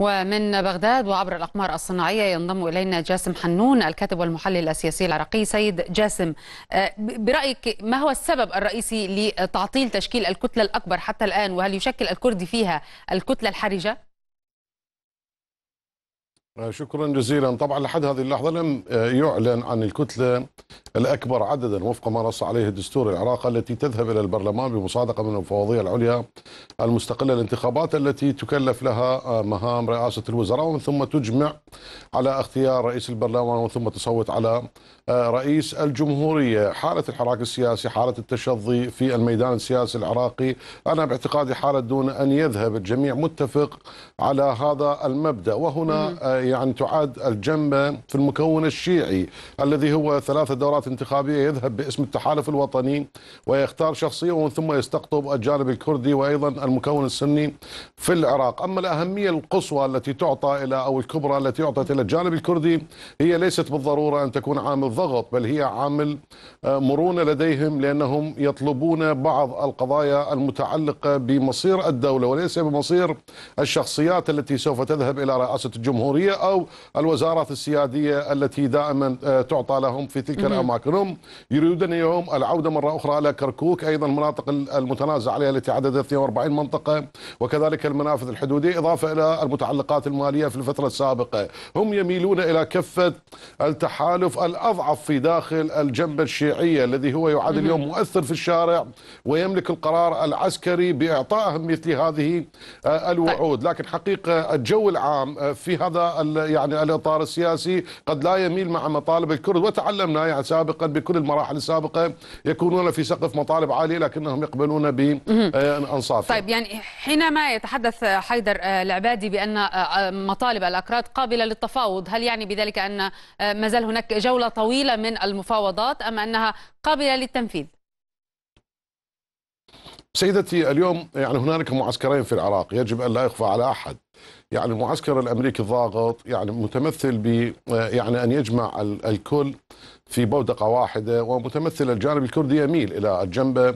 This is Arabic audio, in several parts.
ومن بغداد وعبر الأقمار الصناعية ينضم إلينا جاسم حنون الكاتب والمحلل السياسي العراقي سيد جاسم آه، برأيك ما هو السبب الرئيسي لتعطيل تشكيل الكتلة الأكبر حتى الآن وهل يشكل الكردي فيها الكتلة الحرجة؟ آه، شكرا جزيلا طبعا لحد هذه اللحظة لم آه، يعلن عن الكتلة الأكبر عددا وفق ما نص عليه الدستور العراقي التي تذهب إلى البرلمان بمصادقة من المفوضية العليا المستقلة للانتخابات التي تكلف لها آه، مهام رئاسة الوزراء ومن ثم تجمع على اختيار رئيس البرلمان ومن ثم تصوت على رئيس الجمهورية حالة الحراك السياسي حالة التشظي في الميدان السياسي العراقي أنا باعتقادي حالة دون أن يذهب الجميع متفق على هذا المبدأ وهنا يعني تعاد الجنبة في المكون الشيعي الذي هو ثلاث دورات انتخابية يذهب باسم التحالف الوطني ويختار شخصية ومن ثم يستقطب الجانب الكردي وأيضا المكون السني في العراق أما الأهمية القصوى التي تعطى إلى أو الكبرى التي أعطت إلى الجانب الكردي هي ليست بالضرورة أن تكون عامل ضغط بل هي عامل آه، مرونة لديهم لأنهم يطلبون بعض القضايا المتعلقة بمصير الدولة وليس بمصير الشخصيات التي سوف تذهب إلى رئاسة الجمهورية أو الوزارات السيادية التي دائما آه، تعطى لهم في تلك الأماكن هم يريدون اليوم العودة مرة أخرى إلى كركوك أيضا المناطق المتنازع عليها التي عددت 42 منطقة وكذلك المنافذ الحدودية إضافة إلى المتعلقات المالية في الفترة السابقة هم يميلون إلى كفة التحالف الأضعف في داخل الجنبة الشيعية الذي هو يعد اليوم مؤثر في الشارع ويملك القرار العسكري بإعطائهم مثل هذه آه، الوعود طيب. لكن حقيقة الجو العام آه، في هذا يعني الاطار السياسي قد لا يميل مع مطالب الكرد وتعلمنا يعني سابقا بكل المراحل السابقه يكونون في سقف مطالب عاليه لكنهم يقبلون بانصاف آه، طيب يعني حينما يتحدث حيدر آه، العبادي بان آه، مطالب الاكراد قابله للتفاوض هل يعني بذلك ان ما زال هناك جوله طويله من المفاوضات ام انها قابله للتنفيذ سيدتي اليوم يعني هنالك معسكرين في العراق يجب ان لا يخفى على احد يعني المعسكر الامريكي الضاغط يعني متمثل ب آه، يعني ان يجمع الكل في بودقه واحده ومتمثل الجانب الكردي يميل الى الجنبه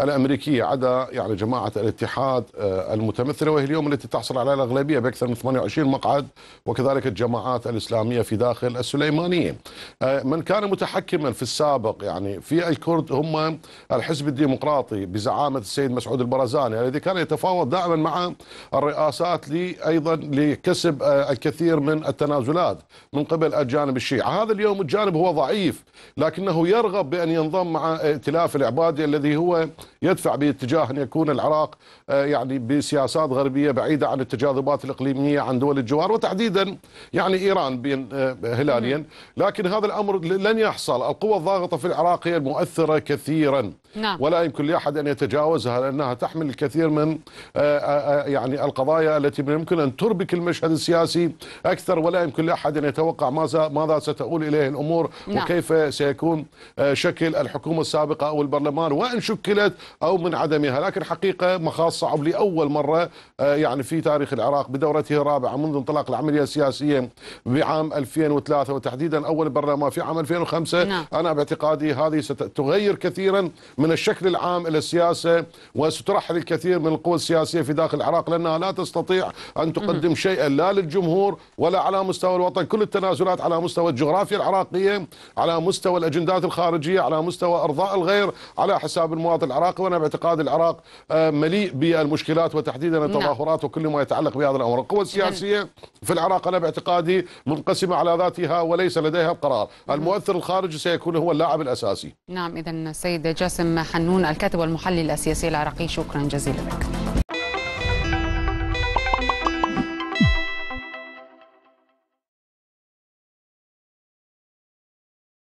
الامريكيه عدا يعني جماعه الاتحاد آه، المتمثله وهي اليوم التي تحصل على الاغلبيه باكثر من 28 مقعد وكذلك الجماعات الاسلاميه في داخل السليمانيه. آه، من كان متحكما في السابق يعني في الكرد هم الحزب الديمقراطي بزعامه السيد مسعود البرزاني الذي كان يتفاوض دائما مع الرئاسات لي ايضا لكسب آه، الكثير من التنازلات من قبل الجانب الشيعي. هذا اليوم الجانب هو ضعيف السيف لكنه يرغب بأن ينضم مع ائتلاف العبادي الذي هو يدفع باتجاه أن يكون العراق آه، يعني بسياسات غربية بعيدة عن التجاذبات الإقليمية عن دول الجوار وتحديدا يعني إيران بين آه، هلاليا لكن هذا الأمر لن يحصل القوى الضاغطة في العراق هي المؤثرة كثيرا نعم. ولا يمكن لأحد أن يتجاوزها لأنها تحمل الكثير من آه، آه، آه، يعني القضايا التي من الممكن أن تربك المشهد السياسي أكثر ولا يمكن لأحد أن يتوقع ماذا ماذا ستؤول إليه الأمور نعم. وكيف سيكون شكل الحكومة السابقة أو البرلمان وإن شكلت أو من عدمها لكن حقيقة مخاص صعب لأول مرة يعني في تاريخ العراق بدورته الرابعة منذ انطلاق العملية السياسية بعام 2003 وتحديدا أول برلمان في عام 2005 نعم. أنا باعتقادي هذه ستغير كثيرا من من الشكل العام إلى السياسة وسترحل الكثير من القوى السياسية في داخل العراق لأنها لا تستطيع أن تقدم شيئا لا للجمهور ولا على مستوى الوطن كل التنازلات على مستوى الجغرافيا العراقية على مستوى الأجندات الخارجية على مستوى إرضاء الغير على حساب المواطن العراقي وأنا باعتقاد العراق آه، مليء بالمشكلات وتحديدا نعم. التظاهرات وكل ما يتعلق بهذا الأمر القوى نعم. السياسية في العراق أنا باعتقادي منقسمة على ذاتها وليس لديها قرار المؤثر الخارجي سيكون هو اللاعب الأساسي نعم إذا سيد جاسم قاسم حنون الكاتب والمحلل السياسي العراقي شكرا جزيلا لك